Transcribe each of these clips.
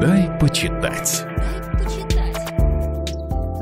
Дай почитать.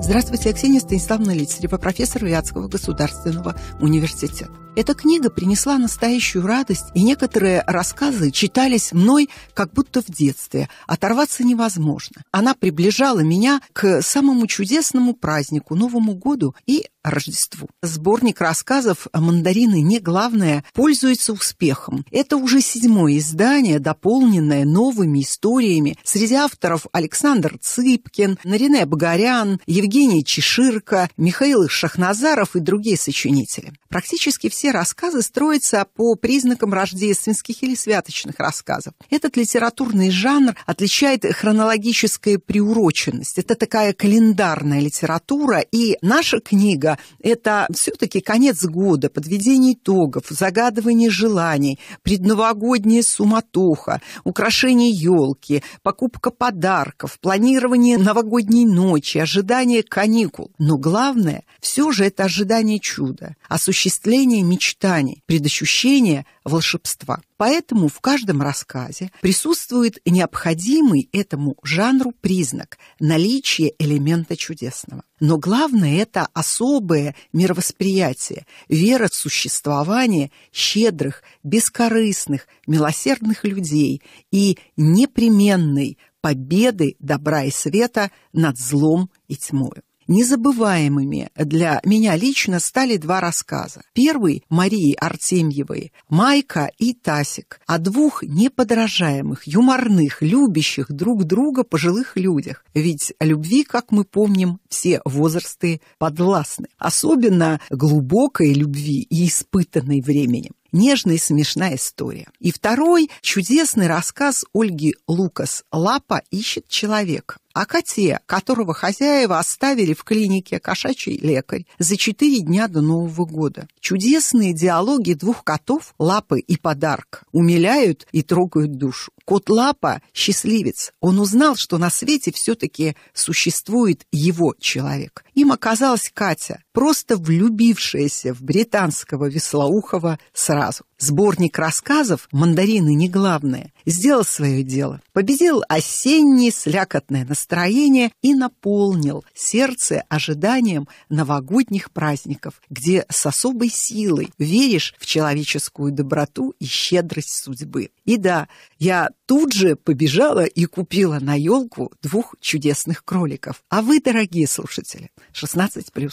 Здравствуйте, я Ксения Станиславовна Лицарева, профессор Вятского государственного университета. Эта книга принесла настоящую радость, и некоторые рассказы читались мной как будто в детстве. Оторваться невозможно. Она приближала меня к самому чудесному празднику, Новому году и Рождеству. Сборник рассказов «Мандарины не главное» пользуется успехом. Это уже седьмое издание, дополненное новыми историями. Среди авторов Александр Цыпкин, Нарине Багарян, Евгений Чеширко, Михаил Шахназаров и другие сочинители. Практически все все рассказы строятся по признакам рождественских или святочных рассказов. Этот литературный жанр отличает хронологическая приуроченность. Это такая календарная литература, и наша книга – это все-таки конец года, подведение итогов, загадывание желаний, предновогодняя суматоха, украшение елки, покупка подарков, планирование новогодней ночи, ожидание каникул. Но главное – все же это ожидание чуда, осуществление мечты мечтаний, предощущения волшебства. Поэтому в каждом рассказе присутствует необходимый этому жанру признак – наличие элемента чудесного. Но главное – это особое мировосприятие, вера в существование щедрых, бескорыстных, милосердных людей и непременной победы добра и света над злом и тьмою. Незабываемыми для меня лично стали два рассказа. Первый – Марии Артемьевой, Майка и Тасик, о двух неподражаемых, юморных, любящих друг друга пожилых людях. Ведь любви, как мы помним, все возрасты подвластны. Особенно глубокой любви и испытанной временем нежная и смешная история. И второй – чудесный рассказ Ольги Лукас «Лапа ищет человека» о коте, которого хозяева оставили в клинике «Кошачий лекарь» за четыре дня до Нового года. Чудесные диалоги двух котов «Лапы» и «Подарок» умиляют и трогают душу. Кот Лапа – счастливец. Он узнал, что на свете все-таки существует его человек. Им оказалась Катя, просто влюбившаяся в британского Веслоухова сразу. Сборник рассказов «Мандарины не главное» сделал свое дело, победил осеннее слякотное настроение и наполнил сердце ожиданием новогодних праздников, где с особой силой веришь в человеческую доброту и щедрость судьбы. И да, я тут же побежала и купила на елку двух чудесных кроликов. А вы, дорогие слушатели, 16+.